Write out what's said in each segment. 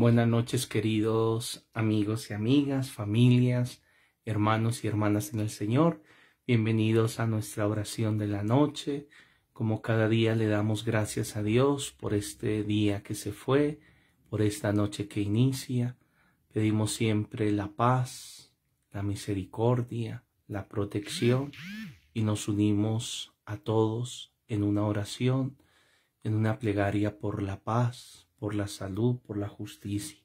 Buenas noches queridos amigos y amigas, familias, hermanos y hermanas en el Señor. Bienvenidos a nuestra oración de la noche. Como cada día le damos gracias a Dios por este día que se fue, por esta noche que inicia. Pedimos siempre la paz, la misericordia, la protección y nos unimos a todos en una oración, en una plegaria por la paz, por la salud, por la justicia.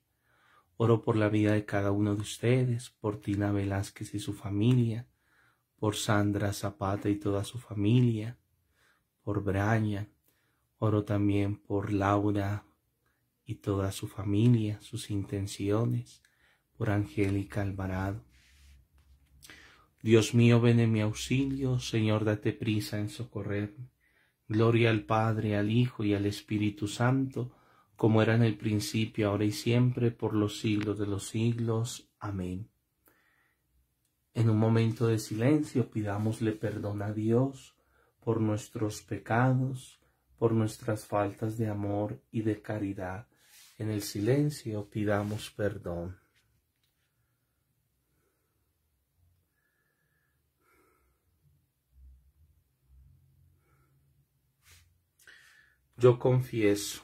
Oro por la vida de cada uno de ustedes, por Tina Velázquez y su familia, por Sandra Zapata y toda su familia, por Braña. Oro también por Laura y toda su familia, sus intenciones, por Angélica Alvarado. Dios mío, ven en mi auxilio, Señor, date prisa en socorrerme. Gloria al Padre, al Hijo y al Espíritu Santo, como era en el principio, ahora y siempre, por los siglos de los siglos. Amén. En un momento de silencio pidámosle perdón a Dios por nuestros pecados, por nuestras faltas de amor y de caridad. En el silencio pidamos perdón. Yo confieso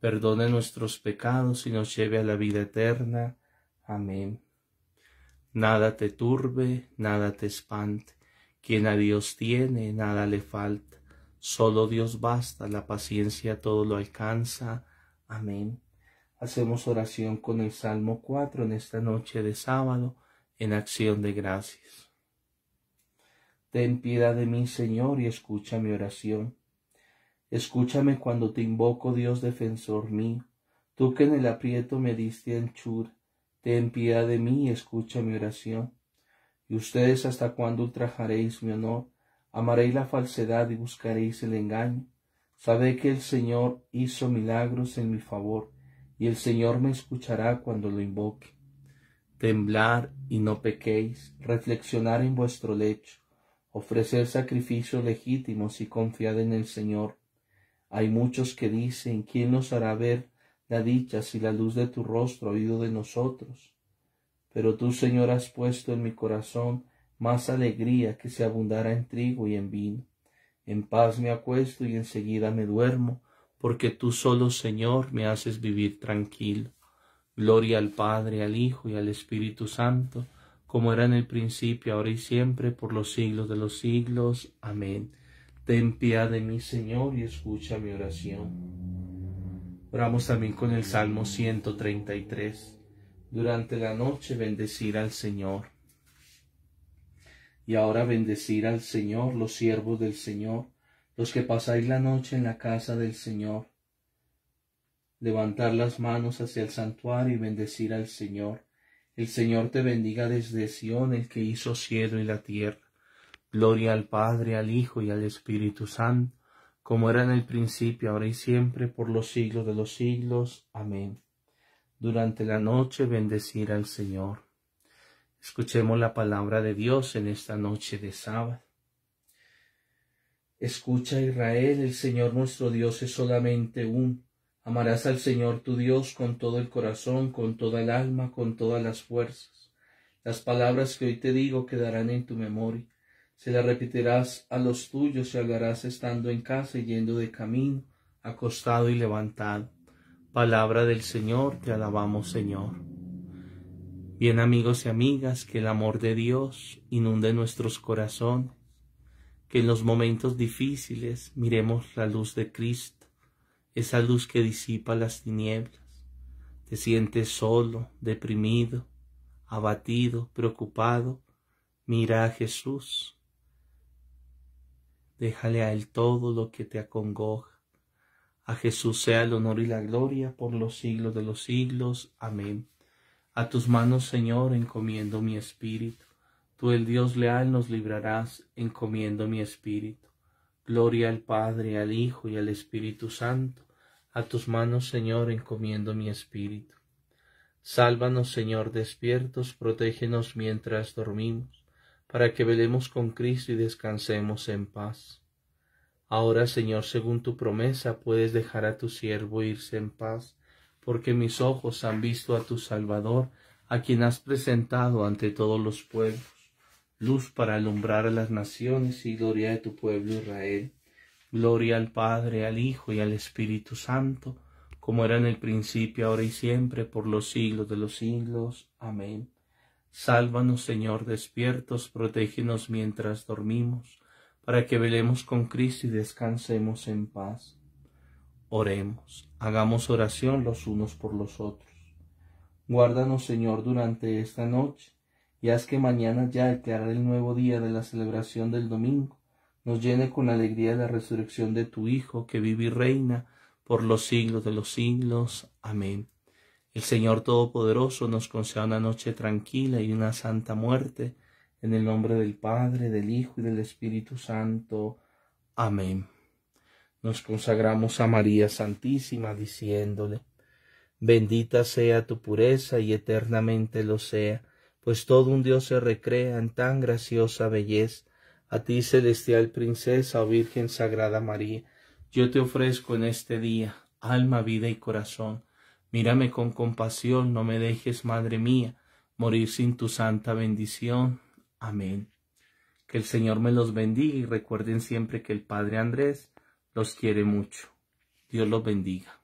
perdone nuestros pecados y nos lleve a la vida eterna. Amén. Nada te turbe, nada te espante. Quien a Dios tiene, nada le falta. Solo Dios basta, la paciencia todo lo alcanza. Amén. Hacemos oración con el Salmo 4 en esta noche de sábado, en acción de gracias. Ten piedad de mí, Señor, y escucha mi oración Escúchame cuando te invoco, Dios defensor mío. Tú que en el aprieto me diste anchura, ten piedad de mí y escucha mi oración. ¿Y ustedes hasta cuándo ultrajaréis mi honor? Amaréis la falsedad y buscaréis el engaño. Sabed que el Señor hizo milagros en mi favor, y el Señor me escuchará cuando lo invoque. Temblar y no pequéis, reflexionar en vuestro lecho, ofrecer sacrificios legítimos y confiad en el Señor hay muchos que dicen, ¿quién nos hará ver la dicha si la luz de tu rostro ha ido de nosotros? Pero tú, Señor, has puesto en mi corazón más alegría que se abundara en trigo y en vino. En paz me acuesto y enseguida me duermo, porque tú solo, Señor, me haces vivir tranquilo. Gloria al Padre, al Hijo y al Espíritu Santo, como era en el principio, ahora y siempre, por los siglos de los siglos. Amén. Ten piedad de mí, Señor, y escucha mi oración. Oramos también con el Salmo 133. Durante la noche bendecir al Señor. Y ahora bendecir al Señor, los siervos del Señor, los que pasáis la noche en la casa del Señor. Levantar las manos hacia el santuario y bendecir al Señor. El Señor te bendiga desde Sión, el que hizo cielo y la tierra. Gloria al Padre, al Hijo y al Espíritu Santo, como era en el principio, ahora y siempre, por los siglos de los siglos. Amén. Durante la noche bendecir al Señor. Escuchemos la palabra de Dios en esta noche de sábado. Escucha Israel, el Señor nuestro Dios es solamente un. Amarás al Señor tu Dios con todo el corazón, con toda el alma, con todas las fuerzas. Las palabras que hoy te digo quedarán en tu memoria se la repetirás a los tuyos y hablarás estando en casa y yendo de camino, acostado y levantado. Palabra del Señor, te alabamos Señor. Bien amigos y amigas, que el amor de Dios inunde nuestros corazones, que en los momentos difíciles miremos la luz de Cristo, esa luz que disipa las tinieblas. Te sientes solo, deprimido, abatido, preocupado, mira a Jesús, Déjale a Él todo lo que te acongoja. A Jesús sea el honor y la gloria por los siglos de los siglos. Amén. A tus manos, Señor, encomiendo mi espíritu. Tú, el Dios leal, nos librarás, encomiendo mi espíritu. Gloria al Padre, al Hijo y al Espíritu Santo. A tus manos, Señor, encomiendo mi espíritu. Sálvanos, Señor, despiertos, protégenos mientras dormimos para que velemos con Cristo y descansemos en paz. Ahora, Señor, según tu promesa, puedes dejar a tu siervo irse en paz, porque mis ojos han visto a tu Salvador, a quien has presentado ante todos los pueblos, luz para alumbrar a las naciones y gloria de tu pueblo Israel. Gloria al Padre, al Hijo y al Espíritu Santo, como era en el principio, ahora y siempre, por los siglos de los siglos. Amén. Sálvanos, Señor, despiertos, protégenos mientras dormimos, para que velemos con Cristo y descansemos en paz. Oremos, hagamos oración los unos por los otros. Guárdanos, Señor, durante esta noche, y haz que mañana ya, al hará el nuevo día de la celebración del domingo, nos llene con alegría la resurrección de tu Hijo, que vive y reina por los siglos de los siglos. Amén. El Señor Todopoderoso nos conceda una noche tranquila y una santa muerte, en el nombre del Padre, del Hijo y del Espíritu Santo. Amén. Nos consagramos a María Santísima, diciéndole, Bendita sea tu pureza y eternamente lo sea, pues todo un Dios se recrea en tan graciosa belleza. A ti, celestial princesa o oh Virgen Sagrada María, yo te ofrezco en este día alma, vida y corazón Mírame con compasión, no me dejes, Madre mía, morir sin tu santa bendición. Amén. Que el Señor me los bendiga y recuerden siempre que el Padre Andrés los quiere mucho. Dios los bendiga.